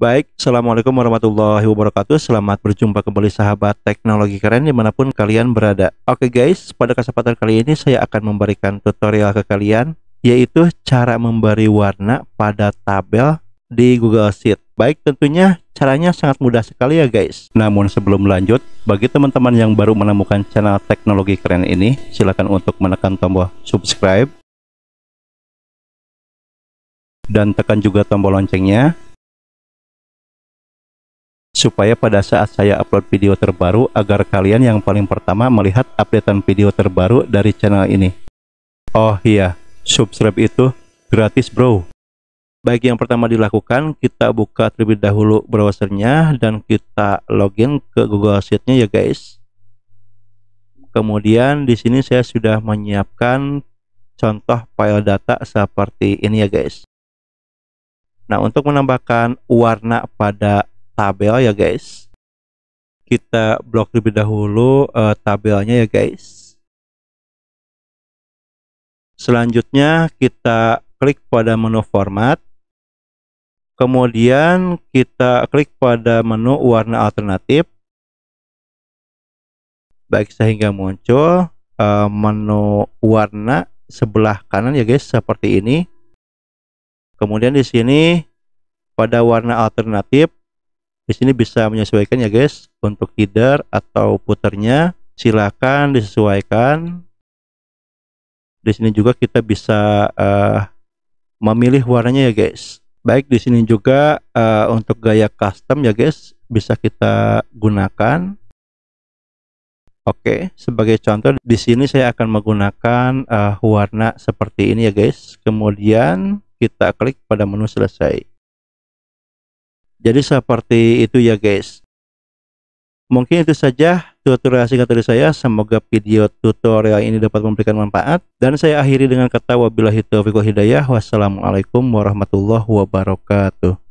Baik, Assalamualaikum warahmatullahi wabarakatuh Selamat berjumpa kembali sahabat teknologi keren dimanapun kalian berada Oke guys, pada kesempatan kali ini saya akan memberikan tutorial ke kalian Yaitu cara memberi warna pada tabel di Google Sheet Baik, tentunya caranya sangat mudah sekali ya guys Namun sebelum lanjut, bagi teman-teman yang baru menemukan channel teknologi keren ini Silahkan untuk menekan tombol subscribe Dan tekan juga tombol loncengnya supaya pada saat saya upload video terbaru agar kalian yang paling pertama melihat updatean video terbaru dari channel ini. Oh iya, subscribe itu gratis bro. Baik yang pertama dilakukan, kita buka terlebih dahulu browsernya dan kita login ke Google Sheet-nya ya guys. Kemudian di sini saya sudah menyiapkan contoh file data seperti ini ya guys. Nah, untuk menambahkan warna pada tabel ya guys kita blok lebih dahulu uh, tabelnya ya guys selanjutnya kita klik pada menu format kemudian kita klik pada menu warna alternatif baik sehingga muncul uh, menu warna sebelah kanan ya guys seperti ini kemudian di sini pada warna alternatif di sini bisa menyesuaikan ya guys untuk header atau puternya silakan disesuaikan di sini juga kita bisa uh, memilih warnanya ya guys baik di sini juga uh, untuk gaya custom ya guys bisa kita gunakan oke sebagai contoh di sini saya akan menggunakan uh, warna seperti ini ya guys kemudian kita klik pada menu selesai jadi seperti itu ya guys. Mungkin itu saja tutorial singkat dari saya. Semoga video tutorial ini dapat memberikan manfaat. Dan saya akhiri dengan kata wabillahi taufiq hidayah. Wassalamualaikum warahmatullahi wabarakatuh.